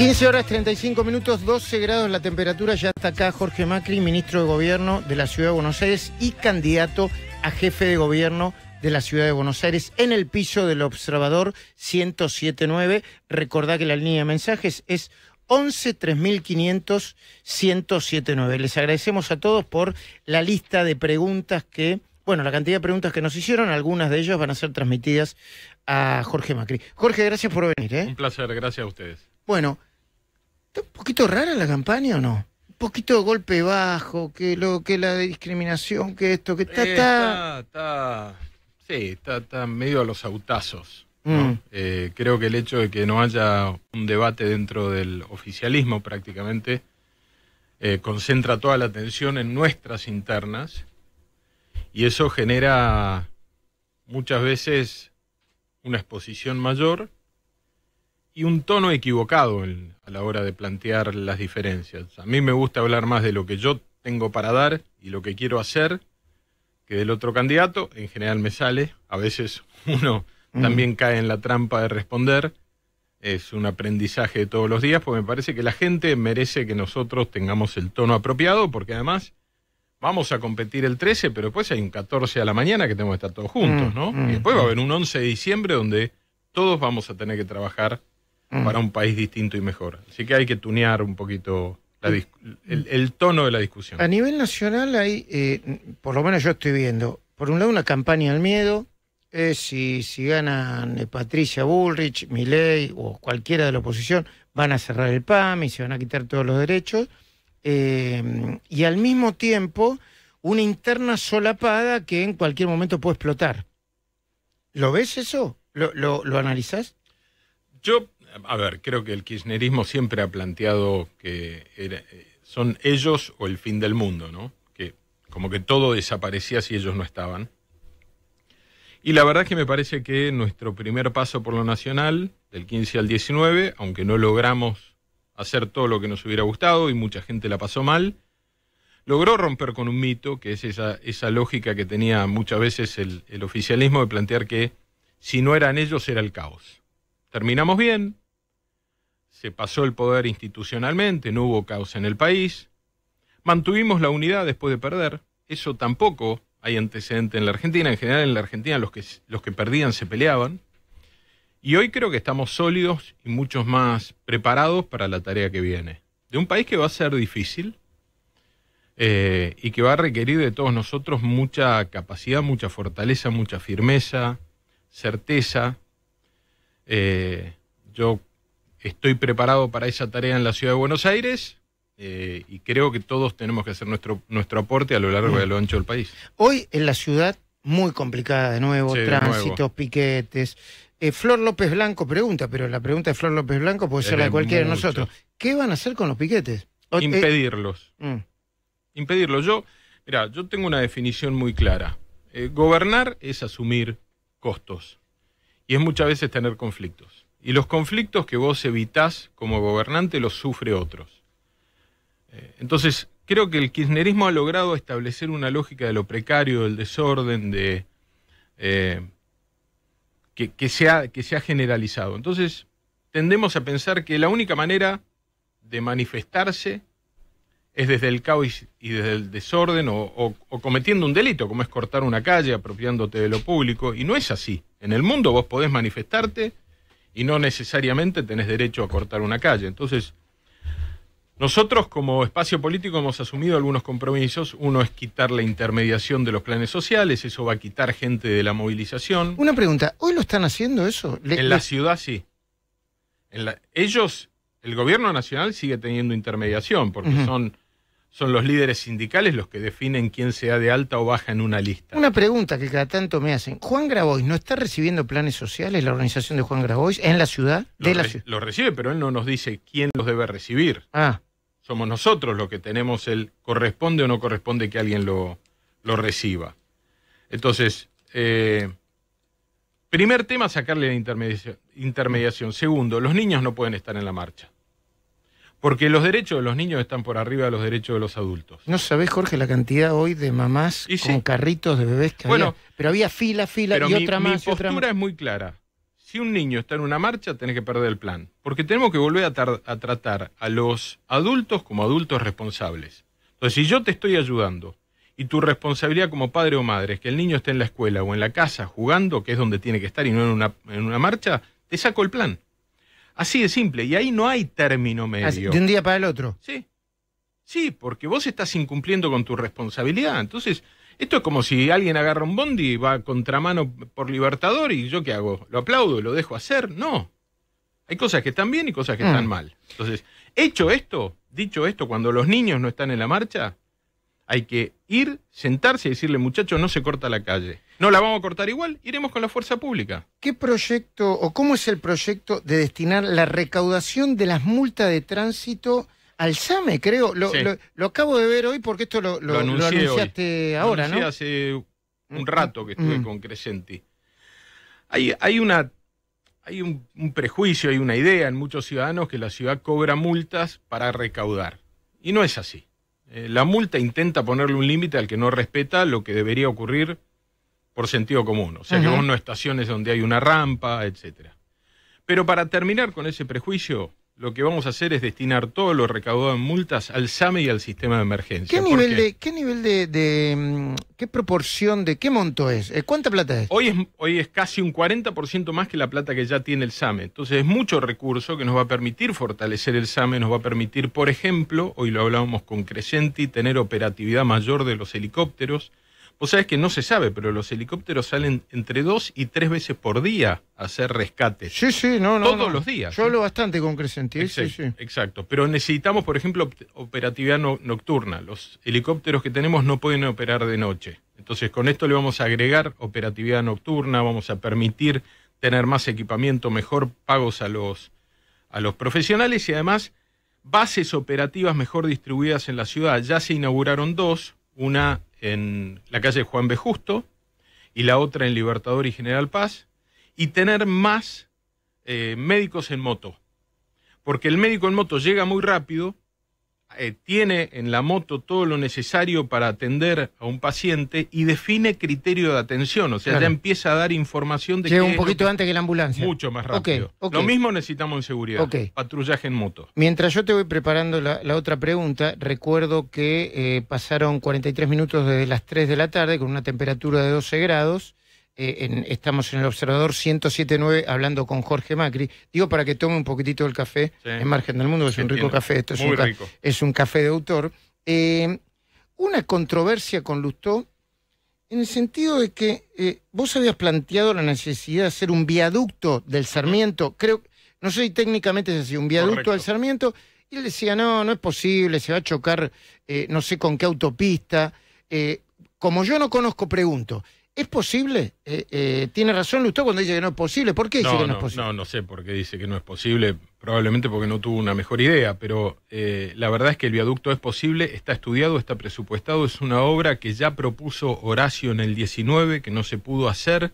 15 horas 35 minutos, 12 grados la temperatura. Ya está acá Jorge Macri, ministro de Gobierno de la Ciudad de Buenos Aires y candidato a jefe de gobierno de la Ciudad de Buenos Aires en el piso del Observador 1079. recordad que la línea de mensajes es 11 3500 1079. Les agradecemos a todos por la lista de preguntas que, bueno, la cantidad de preguntas que nos hicieron, algunas de ellas van a ser transmitidas a Jorge Macri. Jorge, gracias por venir. ¿eh? Un placer, gracias a ustedes. Bueno, Está un poquito rara la campaña o no? Un poquito de golpe bajo, que lo que la discriminación, que esto, que está. Eh, está... sí, está, medio a los autazos. Mm. Eh, creo que el hecho de que no haya un debate dentro del oficialismo prácticamente eh, concentra toda la atención en nuestras internas y eso genera muchas veces una exposición mayor y un tono equivocado a la hora de plantear las diferencias. A mí me gusta hablar más de lo que yo tengo para dar y lo que quiero hacer que del otro candidato. En general me sale, a veces uno también cae en la trampa de responder. Es un aprendizaje de todos los días, porque me parece que la gente merece que nosotros tengamos el tono apropiado, porque además vamos a competir el 13, pero después hay un 14 a la mañana que tenemos que estar todos juntos, mm, ¿no? Mm, y después va a mm. haber un 11 de diciembre donde todos vamos a tener que trabajar Mm. para un país distinto y mejor. Así que hay que tunear un poquito mm. el, tono de la discusión. A nivel nacional hay, eh, por lo menos yo estoy viendo, por un lado una campaña al miedo, eh, si, ganan eh, Patricia Bullrich, Milei o cualquiera de la oposición, van a cerrar el PAM y se van a quitar todos los derechos. Eh, y al mismo tiempo, una interna solapada que en cualquier momento puede explotar. ¿Lo ves eso? ¿Lo, lo, lo analizás? Yo a ver, creo que el kirchnerismo siempre ha planteado que eh, son ellos o el fin del mundo, ¿no? Que como que todo desaparecía si ellos no estaban. Y la verdad es que me parece que nuestro primer paso por lo nacional, del 15 al 19, aunque no logramos hacer todo lo que nos hubiera gustado y mucha gente la pasó mal, logró romper con un mito, que es esa, lógica que tenía muchas veces el oficialismo de plantear que si no eran ellos era el caos. Terminamos bien, se pasó el poder institucionalmente, no hubo caos en el país, mantuvimos la unidad después de perder, eso tampoco hay antecedente en la Argentina, en general en la Argentina los que, los que perdían se peleaban, y hoy creo que estamos sólidos y muchos más preparados para la tarea que viene, de un país que va a ser difícil eh, y que va a requerir de todos nosotros mucha capacidad, mucha fortaleza, mucha firmeza, certeza. Eh, yo estoy preparado para esa tarea en la ciudad de Buenos Aires. Eh, y creo que todos tenemos que hacer nuestro, nuestro aporte a lo largo y a lo ancho del país. Hoy en la ciudad, muy complicada de nuevo, tránsitos, piquetes. Eh, Flor López Blanco pregunta, pero la pregunta de Flor López Blanco puede ser la de cualquiera de nosotros. ¿Qué van a hacer con los piquetes? Eh, Impedirlos. Mm. Impedirlos. Yo, mira, yo tengo una definición muy clara. gobernar es asumir costos y es muchas veces tener conflictos. Y los conflictos que vos evitás como gobernante los sufre otros. Eh, entonces, creo que el kirchnerismo ha logrado establecer una lógica de lo precario, del desorden, de, eh, que, se ha, que generalizado. Entonces, tendemos a pensar que la única manera de manifestarse es desde el caos y desde el desorden o, cometiendo un delito, como es cortar una calle, apropiándote de lo público, y no es así. En el mundo vos podés manifestarte y no necesariamente tenés derecho a cortar una calle. Entonces, nosotros como espacio político hemos asumido algunos compromisos. Uno es quitar la intermediación de los planes sociales, eso va a quitar gente de la movilización. Una pregunta, ¿hoy lo están haciendo eso? en la ciudad sí. En ellos, el gobierno nacional sigue teniendo intermediación porque son son los líderes sindicales los que definen quién sea de alta o baja en una lista. Una pregunta que cada tanto me hacen. ¿Juan Grabois no está recibiendo planes sociales, la organización de Juan Grabois, en la ciudad? De lo recibe, pero él no nos dice quién los debe recibir. Ah. Somos nosotros los que tenemos el corresponde o no corresponde que alguien lo, lo reciba. Entonces, eh, primer tema, sacarle la intermediación. Segundo, los niños no pueden estar en la marcha. Porque los derechos de los niños están por arriba de los derechos de los adultos. No sabes, Jorge, la cantidad hoy de mamás con carritos de bebés que bueno, Pero había fila, fila y otra más. Mi postura es muy clara. Si un niño está en una marcha, tenés que perder el plan. Porque tenemos que volver a, tratar a los adultos como adultos responsables. Entonces, si yo te estoy ayudando y tu responsabilidad como padre o madre es que el niño esté en la escuela o en la casa jugando, que es donde tiene que estar y no en una marcha, te saco el plan. Así de simple. Y ahí no hay término medio. de un día para el otro. Sí. Sí, porque vos estás incumpliendo con tu responsabilidad. Entonces, esto es como si alguien agarra un bondi y va contramano por Libertador y yo qué hago? ¿Lo aplaudo? ¿Lo dejo hacer? No. Hay cosas que están bien y cosas que están mm. mal. Entonces, hecho esto, dicho esto, cuando los niños no están en la marcha, hay que ir, sentarse y decirle, muchachos, no se corta la calle. No la vamos a cortar igual, iremos con la fuerza pública. ¿Qué proyecto o cómo es el proyecto de destinar la recaudación de las multas de tránsito al SAME, creo? Lo, acabo de ver hoy porque esto lo, lo anunciaste ahora, anuncié hace un mm, rato que estuve mm. con Crescenti. Hay, un, prejuicio, hay una idea en muchos ciudadanos que la ciudad cobra multas para recaudar. Y no es así. Eh, la multa intenta ponerle un límite al que no respeta lo que debería ocurrir por sentido común. O sea, que vos no estaciones donde hay una rampa, etcétera. Pero para terminar con ese prejuicio, lo que vamos a hacer es destinar todo lo recaudado en multas al SAME y al sistema de emergencia. ¿Qué nivel, de, ¿qué, nivel de, mm, qué proporción, de qué monto es? Eh, ¿Cuánta plata es? Hoy es, hoy es casi un 40% más que la plata que ya tiene el SAME. Entonces es mucho recurso que nos va a permitir fortalecer el SAME, nos va a permitir, por ejemplo, hoy lo hablábamos con Crescenti, tener operatividad mayor de los helicópteros, o sea, es que no se sabe, pero los helicópteros salen entre dos y tres veces por día a hacer rescates. Sí, sí, no, no. Todos los días. Yo hablo bastante con Crescenti, exacto, sí, sí. Exacto. Pero necesitamos, por ejemplo, operatividad nocturna. Los helicópteros que tenemos no pueden operar de noche. Entonces, con esto le vamos a agregar operatividad nocturna, vamos a permitir tener más equipamiento, mejor pagos a los, a los profesionales y además bases operativas mejor distribuidas en la ciudad. Ya se inauguraron dos, una en la calle Juan B. Justo y la otra en Libertador y General Paz, y tener más eh, médicos en moto. Porque el médico en moto llega muy rápido, eh, tiene en la moto todo lo necesario para atender a un paciente y define criterio de atención, o sea, ya empieza a dar información de Llega un poquito antes que la ambulancia. Mucho más rápido. Lo mismo necesitamos en seguridad, patrullaje en moto. Mientras yo te voy preparando la, otra pregunta, recuerdo que eh, pasaron 43 minutos desde las 3 de la tarde con una temperatura de 12 grados. Eh, estamos en el Observador 107.9 hablando con Jorge Macri. Digo para que tome un poquitito del café en margen del mundo, es un rico café, esto es, un, café de autor. Eh, una controversia con Lustó en el sentido de que eh, vos habías planteado la necesidad de hacer un viaducto del Sarmiento, creo, no sé si técnicamente es así, un viaducto del Sarmiento, y él decía, no, no es posible, se va a chocar no sé con qué autopista. como yo no conozco, pregunto, es posible, eh, eh, tiene razón usted cuando dice que no es posible. ¿Por qué dice que no, es posible? No, no sé por qué dice que no es posible, probablemente porque no tuvo una mejor idea, pero eh, la verdad es que el viaducto es posible, está estudiado, está presupuestado, es una obra que ya propuso Horacio en el 19, que no se pudo hacer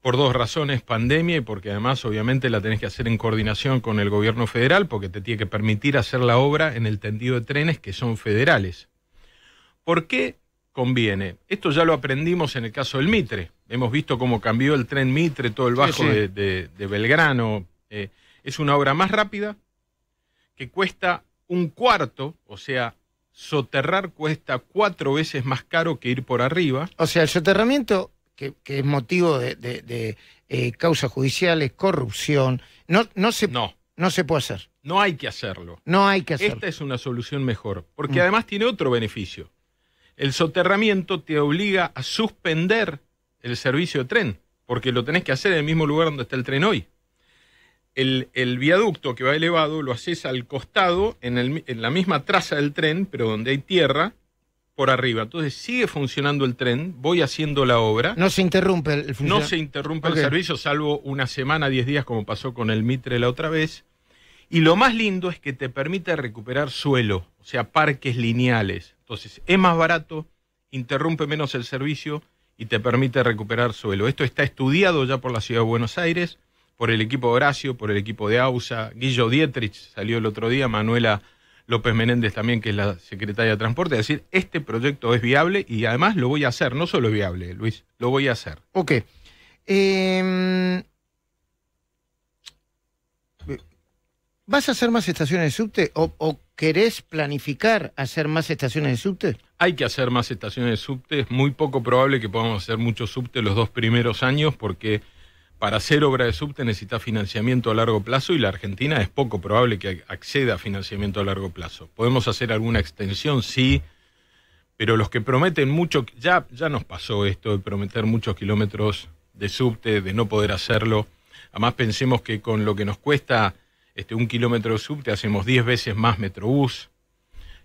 por dos razones, pandemia y porque además obviamente la tenés que hacer en coordinación con el gobierno federal, porque te tiene que permitir hacer la obra en el tendido de trenes que son federales. ¿Por qué conviene. Esto ya lo aprendimos en el caso del Mitre. Hemos visto cómo cambió el tren Mitre, todo el bajo De, Belgrano. Eh, es una obra más rápida que cuesta un cuarto, o sea, soterrar cuesta cuatro veces más caro que ir por arriba. O sea, el soterramiento, que, es motivo de, eh, causas judiciales, corrupción, no, no, se, no. se puede hacer. No hay que hacerlo. No hay que hacerlo. Esta es una solución mejor, porque mm. además tiene otro beneficio el soterramiento te obliga a suspender el servicio de tren, porque lo tenés que hacer en el mismo lugar donde está el tren hoy. El, viaducto que va elevado lo haces al costado, en, la misma traza del tren, pero donde hay tierra, por arriba. Entonces sigue funcionando el tren, voy haciendo la obra. No se interrumpe el No se interrumpe el servicio, salvo una semana, diez días, como pasó con el Mitre la otra vez. Y lo más lindo es que te permite recuperar suelo, o sea, parques lineales. Entonces, es más barato, interrumpe menos el servicio y te permite recuperar suelo. Esto está estudiado ya por la Ciudad de Buenos Aires, por el equipo de Horacio, por el equipo de AUSA, Guillo Dietrich salió el otro día, Manuela López Menéndez también, que es la secretaria de Transporte, es decir, este proyecto es viable y además lo voy a hacer, no solo es viable, Luis, lo voy a hacer. Ok. Em, ¿Vas a hacer más estaciones de subte o ¿Querés planificar hacer más estaciones de subte? Hay que hacer más estaciones de subte. Es muy poco probable que podamos hacer muchos subte los dos primeros años porque para hacer obra de subte necesita financiamiento a largo plazo y la Argentina es poco probable que acceda a financiamiento a largo plazo. Podemos hacer alguna extensión, sí, pero los que prometen mucho, ya, ya nos pasó esto de prometer muchos kilómetros de subte, de no poder hacerlo. Además pensemos que con lo que nos cuesta este, un kilómetro de subte hacemos 10 veces más metrobús.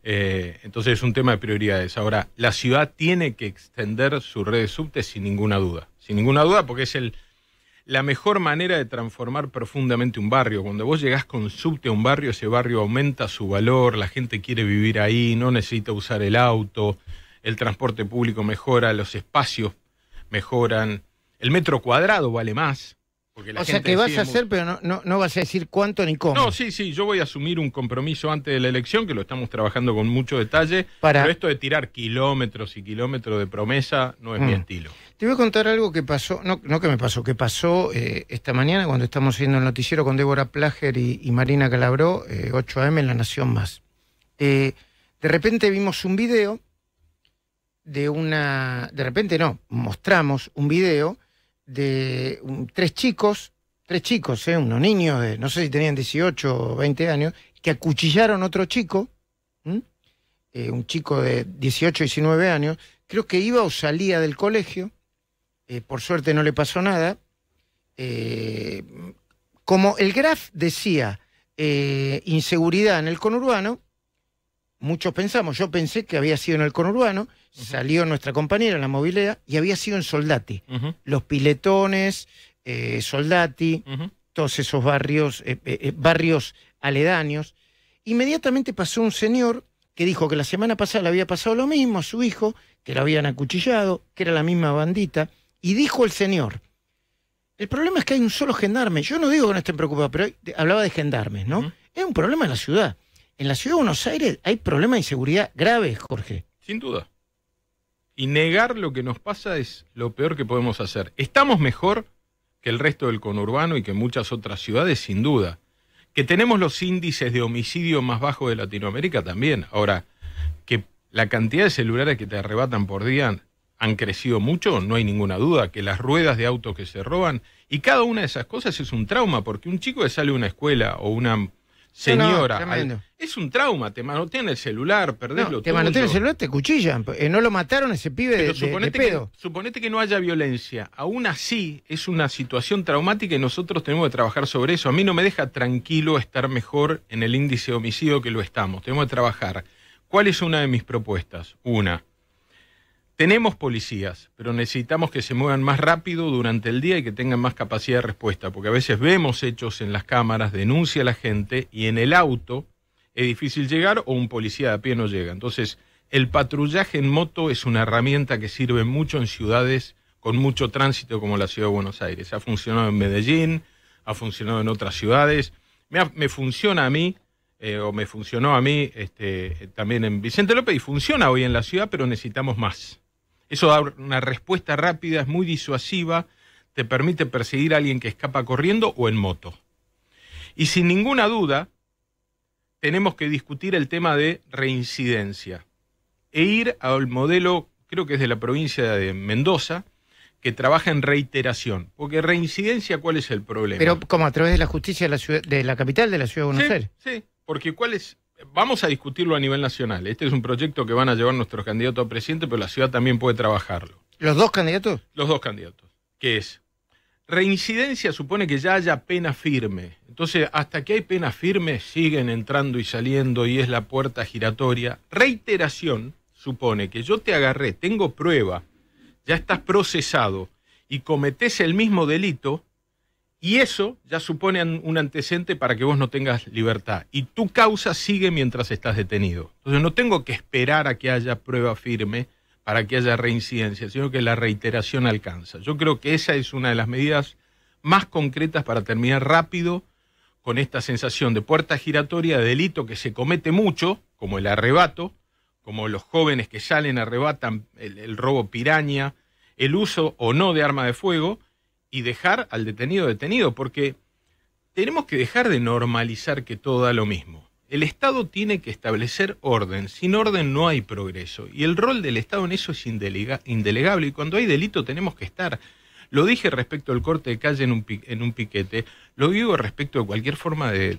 Eh, entonces es un tema de prioridades. Ahora, la ciudad tiene que extender su red de subte sin ninguna duda. Sin ninguna duda, porque es el, la mejor manera de transformar profundamente un barrio. Cuando vos llegás con subte a un barrio, ese barrio aumenta su valor, la gente quiere vivir ahí, no necesita usar el auto, el transporte público mejora, los espacios mejoran, el metro cuadrado vale más o sea, que vas a hacer, pero no, no, vas a decir cuánto ni cómo. No, sí, sí, yo voy a asumir un compromiso antes de la elección, que lo estamos trabajando con mucho detalle, pero esto de tirar kilómetros y kilómetros de promesa no es mi mm. estilo. Te voy a contar algo que pasó, no, no que me pasó, que pasó eh, esta mañana cuando estamos haciendo el noticiero con Débora Plager y, Marina Calabró, 8 eh, AM en La Nación Más. Eh, de repente vimos un video de una, de repente no, mostramos un video de tres chicos, tres chicos, eh, unos niños de no sé si tenían 18 o 20 años, que acuchillaron a otro chico, eh, un chico de 18, 19 años, creo que iba o salía del colegio, eh, por suerte no le pasó nada. como el Graf decía, inseguridad en el conurbano, muchos pensamos, yo pensé que había sido en el conurbano, Salió nuestra compañera, la movilidad y había sido en Soldati. Los Piletones, eh, Soldati, todos esos barrios, eh, eh, barrios aledaños. Inmediatamente pasó un señor que dijo que la semana pasada le había pasado lo mismo a su hijo, que lo habían acuchillado, que era la misma bandita, y dijo el señor, el problema es que hay un solo gendarme, yo no digo que no estén preocupados, pero hablaba de gendarmes, ¿no? Es un problema en la ciudad. En la ciudad de Buenos Aires hay problemas de inseguridad graves, Jorge. Sin duda. Y negar lo que nos pasa es lo peor que podemos hacer. Estamos mejor que el resto del conurbano y que muchas otras ciudades, sin duda. Que tenemos los índices de homicidio más bajos de Latinoamérica también. Ahora, que la cantidad de celulares que te arrebatan por día han crecido mucho, no hay ninguna duda, que las ruedas de autos que se roban, y cada una de esas cosas es un trauma, porque un chico que sale de una escuela o una señora. es un trauma, te manotean el celular, perdés Te manotean el celular, te cuchillan. Eh, no lo mataron ese pibe de, suponete Que, suponete que no haya violencia. Aún así, es una situación traumática y nosotros tenemos que trabajar sobre eso. A mí no me deja tranquilo estar mejor en el índice de homicidio que lo estamos. Tenemos que trabajar. ¿Cuál es una de mis propuestas? Una, tenemos policías, pero necesitamos que se muevan más rápido durante el día y que tengan más capacidad de respuesta, porque a veces vemos hechos en las cámaras, denuncia la gente y en el auto es difícil llegar o un policía de a pie no llega. Entonces, el patrullaje en moto es una herramienta que sirve mucho en ciudades con mucho tránsito como la ciudad de Buenos Aires. Ha funcionado en Medellín, ha funcionado en otras ciudades, me, funciona a mí eh, o me funcionó a mí este, también en Vicente López y funciona hoy en la ciudad, pero necesitamos más. Eso da una respuesta rápida, es muy disuasiva, te permite perseguir a alguien que escapa corriendo o en moto. Y sin ninguna duda, tenemos que discutir el tema de reincidencia e ir al modelo, creo que es de la provincia de Mendoza, que trabaja en reiteración. Porque reincidencia, ¿cuál es el problema? Pero como a través de la justicia de la, capital de la ciudad de Buenos Aires. Sí, porque ¿cuál es vamos a discutirlo a nivel nacional. Este es un proyecto que van a llevar nuestros candidatos a presidente, pero la ciudad también puede trabajarlo. ¿Los dos candidatos? Los dos candidatos. ¿Qué es? Reincidencia supone que ya haya pena firme. Entonces, hasta que hay pena firme, siguen entrando y saliendo y es la puerta giratoria. Reiteración supone que yo te agarré, tengo prueba, ya estás procesado y cometés el mismo delito, y eso ya supone un antecedente para que vos no tengas libertad. Y tu causa sigue mientras estás detenido. Entonces no tengo que esperar a que haya prueba firme para que haya reincidencia, sino que la reiteración alcanza. Yo creo que esa es una de las medidas más concretas para terminar rápido con esta sensación de puerta giratoria de delito que se comete mucho, como el arrebato, como los jóvenes que salen arrebatan el, el robo piraña, el uso o no de arma de fuego, y dejar al detenido detenido, porque tenemos que dejar de normalizar que todo da lo mismo. El Estado tiene que establecer orden. Sin orden no hay progreso. Y el rol del Estado en eso es indelegable. Y cuando hay delito tenemos que estar. Lo dije respecto al corte de calle en un, en un piquete, lo digo respecto a cualquier forma de,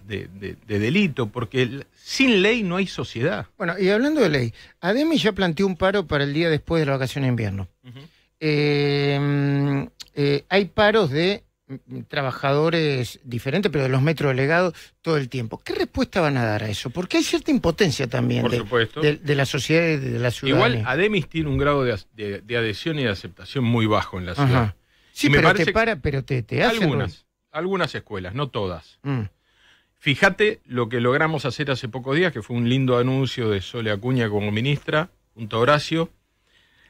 delito, porque sin ley no hay sociedad. Bueno, y hablando de ley, Ademi ya planteó un paro para el día después de la vacación de invierno. eh, eh, hay paros de mm, mm, trabajadores diferentes, pero de los metros delegados todo el tiempo. ¿Qué respuesta van a dar a eso? Porque hay cierta impotencia también de, la sociedad y de la ciudad. Igual Ademis tiene un grado de, adhesión y de aceptación muy bajo en la ciudad. Sí, pero te para, pero te, hace... Algunas, algunas escuelas, no todas. Mm. Fíjate lo que logramos hacer hace pocos días, que fue un lindo anuncio de Sole Acuña como ministra, junto a Horacio.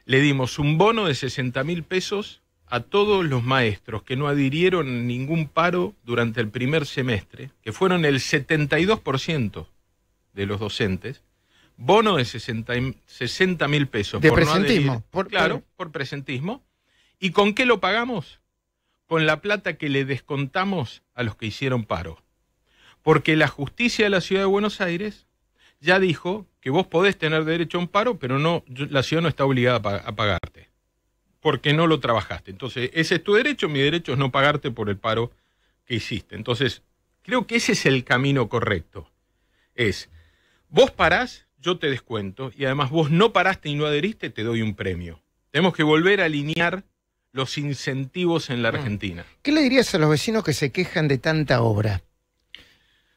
Le dimos un bono de 60 mil pesos a todos los maestros que no adhirieron ningún paro durante el primer semestre, que fueron el 72% de los docentes, bono de 60 mil pesos. De por presentismo. claro, por... presentismo. ¿Y con qué lo pagamos? Con la plata que le descontamos a los que hicieron paro. Porque la justicia de la Ciudad de Buenos Aires ya dijo que vos podés tener derecho a un paro, pero no, la ciudad no está obligada a pagarte porque no lo trabajaste. Entonces, ese es tu derecho, mi derecho es no pagarte por el paro que hiciste. Entonces, creo que ese es el camino correcto. Es, vos parás, yo te descuento, y además vos no paraste y no adheriste, te doy un premio. Tenemos que volver a alinear los incentivos en la mm. Argentina. ¿Qué le dirías a los vecinos que se quejan de tanta obra? Eh,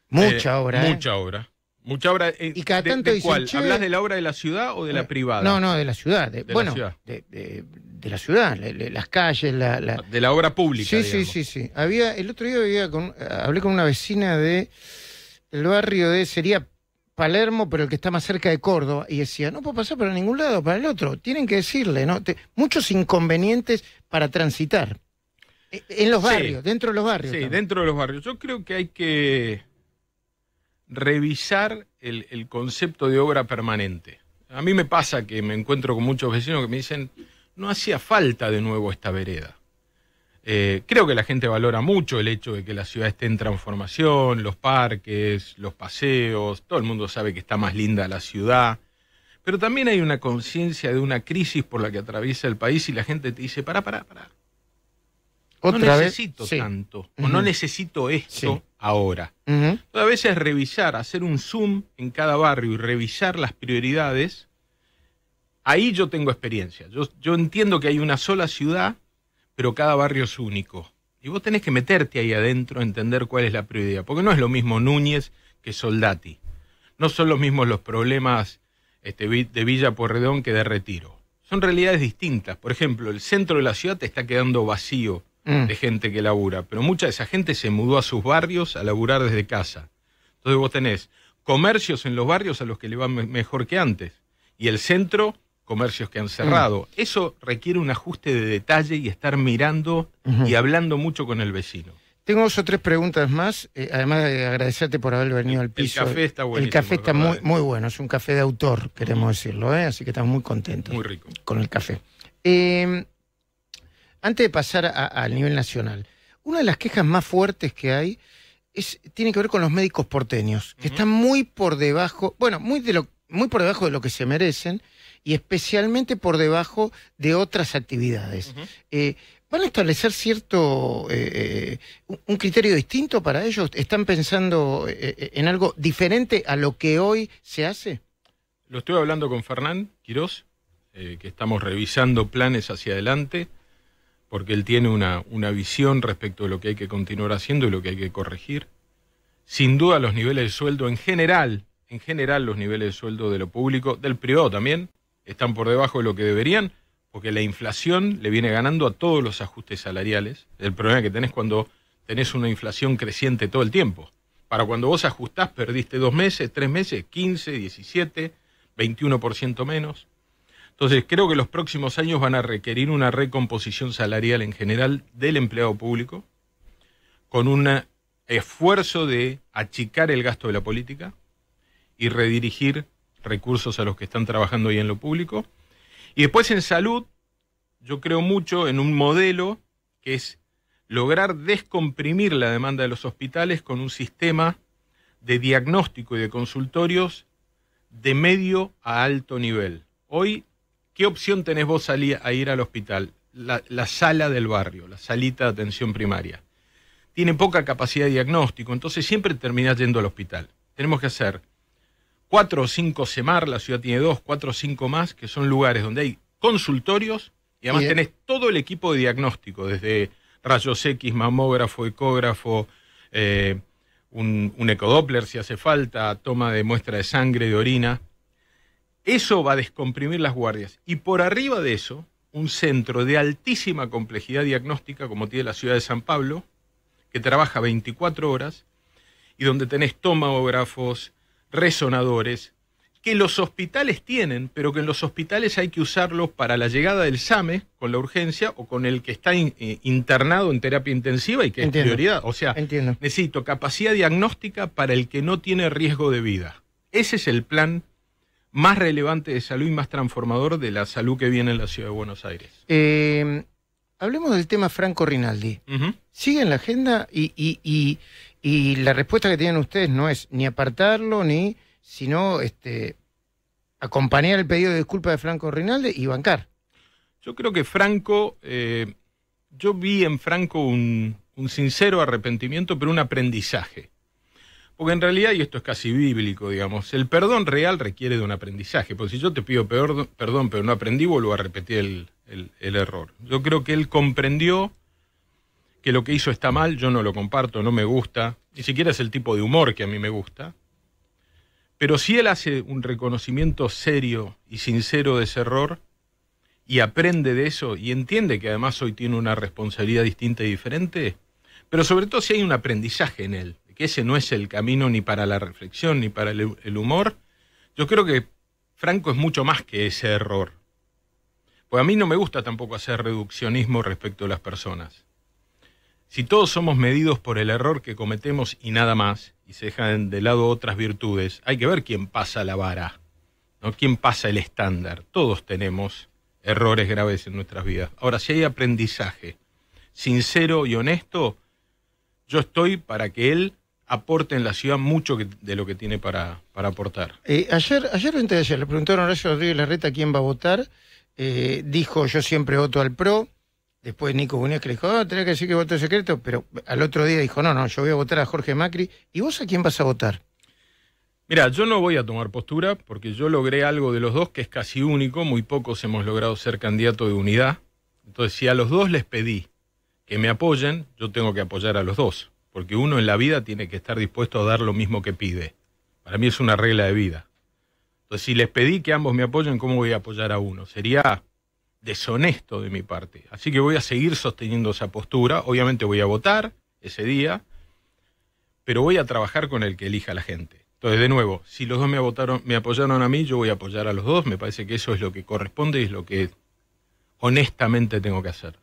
mucha obra. ¿eh? Mucha obra. Mucha obra. Eh, y cada tanto de, ¿Hablas de la obra de la ciudad o de la eh, privada? No, no, de la ciudad. bueno, De, la ciudad, las calles, la, ah, De la obra pública. Sí, sí, sí, sí. Había, el otro día con, hablé con una vecina de el barrio de. Sería Palermo, pero el que está más cerca de Córdoba, y decía, no puedo pasar para ningún lado, para el otro. Tienen que decirle, ¿no? muchos inconvenientes para transitar. E, en los barrios, dentro de los barrios. Sí, dentro de los barrios. Yo creo que hay que revisar el, concepto de obra permanente. A mí me pasa que me encuentro con muchos vecinos que me dicen, no hacía falta de nuevo esta vereda. Eh, creo que la gente valora mucho el hecho de que la ciudad esté en transformación, los parques, los paseos, todo el mundo sabe que está más linda la ciudad, pero también hay una conciencia de una crisis por la que atraviesa el país y la gente te dice, pará, pará, pará. ¿Otra no necesito tanto, o no necesito esto ahora. Uh A veces revisar, hacer un zoom en cada barrio y revisar las prioridades, ahí yo tengo experiencia. Yo, entiendo que hay una sola ciudad, pero cada barrio es único. Y vos tenés que meterte ahí adentro, entender cuál es la prioridad, porque no es lo mismo Núñez que Soldati. No son los mismos los problemas este, de Villa Porredón que de Retiro. Son realidades distintas. Por ejemplo, el centro de la ciudad te está quedando vacío Mm. de gente que labura, pero mucha de esa gente se mudó a sus barrios a laburar desde casa. Entonces vos tenés comercios en los barrios a los que le van mejor que antes y el centro comercios que han cerrado. Mm. Eso requiere un ajuste de detalle y estar mirando y hablando mucho con el vecino. Tengo dos o tres preguntas más, eh, además de agradecerte por haber venido al piso. El café está buenísimo. El café está muy, eh. muy bueno, es un café de autor, queremos decirlo, ¿eh? así que estamos muy contentos. Muy rico. Con el café. Eh, antes de pasar al nivel nacional, una de las quejas más fuertes que hay tiene que ver con los médicos porteños, que están muy por debajo, bueno, muy, de lo, por debajo de lo que se merecen y especialmente por debajo de otras actividades. Eh, ¿Van a establecer cierto, eh, eh, un criterio distinto para ellos? ¿Están pensando en algo diferente a lo que hoy se hace? Lo estoy hablando con Fernán Quirós, que estamos revisando planes hacia adelante porque él tiene una, visión respecto de lo que hay que continuar haciendo y lo que hay que corregir. Sin duda los niveles de sueldo en general, en general los niveles de sueldo de lo público, del privado también, están por debajo de lo que deberían, porque la inflación le viene ganando a todos los ajustes salariales. El problema que tenés cuando tenés una inflación creciente todo el tiempo. Para cuando vos ajustás, perdiste dos meses, tres meses, 15, 17, 21% menos. Entonces, creo que los próximos años van a requerir una recomposición salarial en general del empleado público, con un esfuerzo de achicar el gasto de la política y redirigir recursos a los que están trabajando hoy en lo público. Y después en salud, yo creo mucho en un modelo que es lograr descomprimir la demanda de los hospitales con un sistema de diagnóstico y de consultorios de medio a alto nivel. Hoy ¿qué opción tenés vos a ir al hospital? La, sala del barrio, la salita de atención primaria. Tiene poca capacidad de diagnóstico, entonces siempre terminás yendo al hospital. Tenemos que hacer cuatro o cinco SEMAR, la ciudad tiene dos, cuatro o cinco más, que son lugares donde hay consultorios y además tenés todo el equipo de diagnóstico, desde rayos X, mamógrafo, ecógrafo, eh, un, un ecodoppler si hace falta, toma de muestra de sangre, de orina. Eso va a descomprimir las guardias. Y por arriba de eso, un centro de altísima complejidad diagnóstica, como tiene la ciudad de San Pablo, que trabaja 24 horas, y donde tenés tomógrafos, resonadores, que los hospitales tienen, pero que en los hospitales hay que usarlos para la llegada del SAME con la urgencia o con el que está eh, internado en terapia intensiva y que es prioridad. O sea, necesito capacidad diagnóstica para el que no tiene riesgo de vida. Ese es el plan más relevante de salud y más transformador de la salud que viene en la ciudad de Buenos Aires. Eh, hablemos del tema Franco Rinaldi. Sigue la agenda y, la respuesta que tienen ustedes no es ni apartarlo, ni sino este, acompañar el pedido de disculpa de Franco Rinaldi y bancar. Yo creo que Franco, eh, yo vi en Franco un sincero arrepentimiento, pero un aprendizaje. Porque en realidad, y esto es casi bíblico, digamos, el perdón real requiere de un aprendizaje. Porque si yo te pido perdón, pero no aprendí, vuelvo a repetir el, el error. Yo creo que él comprendió que lo que hizo está mal, yo no lo comparto, no me gusta, ni siquiera es el tipo de humor que a mí me gusta. Pero si él hace un reconocimiento serio y sincero de ese error y aprende de eso y entiende que además hoy tiene una responsabilidad distinta y diferente, pero sobre todo si hay un aprendizaje en él que ese no es el camino ni para la reflexión ni para el, humor, yo creo que Franco es mucho más que ese error. Pues a mí no me gusta tampoco hacer reduccionismo respecto a las personas. Si todos somos medidos por el error que cometemos y nada más, y se dejan de lado otras virtudes, hay que ver quién pasa la vara, ¿no? quién pasa el estándar. Todos tenemos errores graves en nuestras vidas. Ahora, si hay aprendizaje sincero y honesto, yo estoy para que él aporte en la ciudad mucho de lo que tiene para, para aportar. Eh, ayer, ayer antes de ayer, le preguntaron a Horacio Rodríguez Larreta quién va a votar. Eh, dijo yo siempre voto al PRO. Después Nico Gunés que le dijo, ah, tenés que decir que voto secreto, pero al otro día dijo, no, no, yo voy a votar a Jorge Macri. ¿Y vos a quién vas a votar? Mira, yo no voy a tomar postura porque yo logré algo de los dos que es casi único, muy pocos hemos logrado ser candidato de unidad. Entonces, si a los dos les pedí que me apoyen, yo tengo que apoyar a los dos porque uno en la vida tiene que estar dispuesto a dar lo mismo que pide. Para mí es una regla de vida. Entonces, si les pedí que ambos me apoyen, ¿cómo voy a apoyar a uno? Sería deshonesto de mi parte. Así que voy a seguir sosteniendo esa postura. Obviamente voy a votar ese día, pero voy a trabajar con el que elija la gente. Entonces, de nuevo, si los dos me, votaron, me apoyaron a mí, yo voy a apoyar a los dos. Me parece que eso es lo que corresponde y es lo que honestamente tengo que hacer.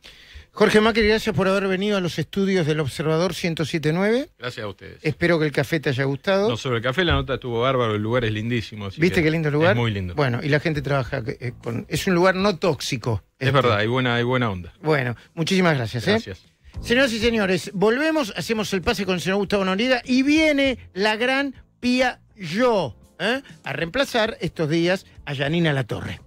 Jorge Macri, gracias por haber venido a los estudios del Observador 1079. Gracias a ustedes. Espero que el café te haya gustado. No, sobre el café la nota estuvo bárbaro, el lugar es lindísimo. ¿Viste qué lindo lugar? muy lindo. Bueno, y la gente trabaja eh, con... Es un lugar no tóxico. Es verdad, hay buena, hay buena onda. Bueno, muchísimas gracias. ¿eh? Gracias. Señoras y señores, volvemos, hacemos el pase con el señor Gustavo Norida y viene la gran Pía Yo ¿eh? a reemplazar estos días a Janina Torre.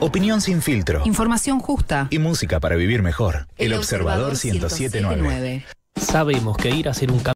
Opinión sin filtro. Información justa. Y música para vivir mejor. El, Observador, 1079. Sabemos que ir a hacer un cambio